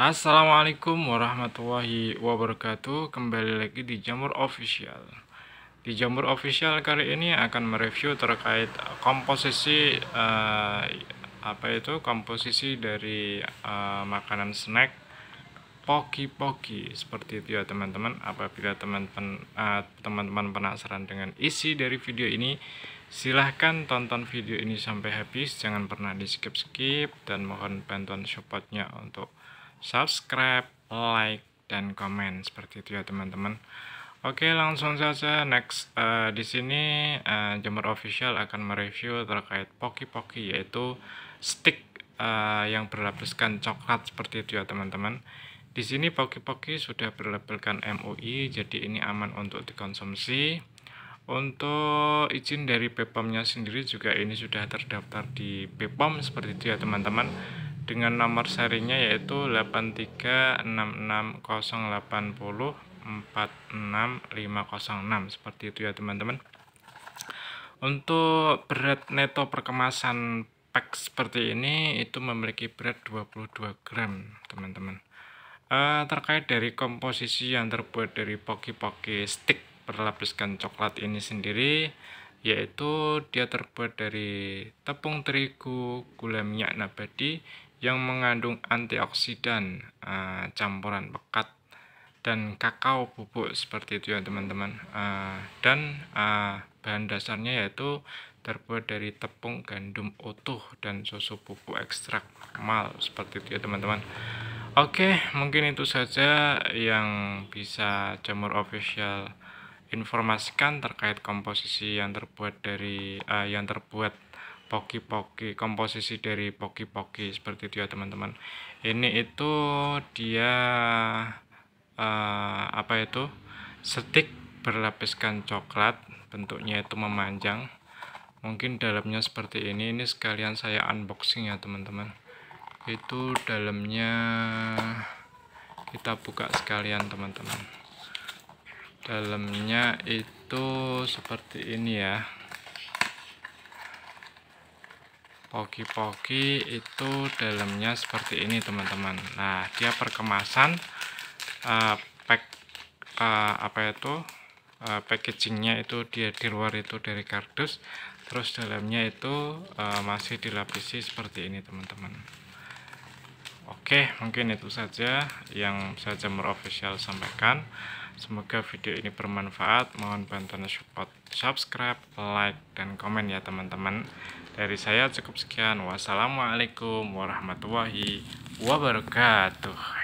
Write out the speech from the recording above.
Assalamualaikum warahmatullahi wabarakatuh Kembali lagi di Jamur Official Di Jamur Official kali ini akan mereview terkait komposisi uh, Apa itu? Komposisi dari uh, makanan snack Poki-poki Seperti itu ya teman-teman Apabila eh, teman-teman uh, teman -teman penasaran dengan isi dari video ini Silahkan tonton video ini sampai habis Jangan pernah di skip-skip Dan mohon bantuan supportnya untuk subscribe, like, dan komen seperti itu ya teman-teman. Oke langsung saja next uh, di sini uh, Jember Official akan mereview terkait Poki Poki yaitu stick uh, yang berlapiskan coklat seperti itu ya teman-teman. Di sini Poki Poki sudah berlabelkan MUI jadi ini aman untuk dikonsumsi. Untuk izin dari bpom sendiri juga ini sudah terdaftar di BPOM seperti itu ya teman-teman dengan nomor serinya yaitu 8366080 46506 seperti itu ya teman-teman untuk berat neto perkemasan pack seperti ini itu memiliki berat 22 gram teman-teman uh, terkait dari komposisi yang terbuat dari poki-poki stick berlapiskan coklat ini sendiri yaitu dia terbuat dari tepung terigu, gula minyak nabati, yang mengandung antioksidan, eh, campuran pekat dan kakao bubuk seperti itu ya teman-teman. Eh, dan eh, bahan dasarnya yaitu terbuat dari tepung gandum utuh dan susu bubuk ekstrak mal seperti itu ya teman-teman. Oke, mungkin itu saja yang bisa Jamur Official informasikan terkait komposisi yang terbuat dari uh, yang terbuat Poki Poki komposisi dari Poki Poki seperti itu ya teman-teman ini itu dia uh, apa itu stick berlapiskan coklat bentuknya itu memanjang mungkin dalamnya seperti ini ini sekalian saya unboxing ya teman-teman itu dalamnya kita buka sekalian teman-teman dalamnya itu seperti ini ya poki-poki itu dalamnya seperti ini teman-teman nah dia perkemasan uh, pack uh, apa itu uh, packagingnya itu dia di luar itu dari kardus terus dalamnya itu uh, masih dilapisi seperti ini teman-teman oke mungkin itu saja yang saya jamur official sampaikan Semoga video ini bermanfaat. Mohon bantuan support, subscribe, like, dan komen ya teman-teman. Dari saya cukup sekian. Wassalamualaikum warahmatullahi wabarakatuh.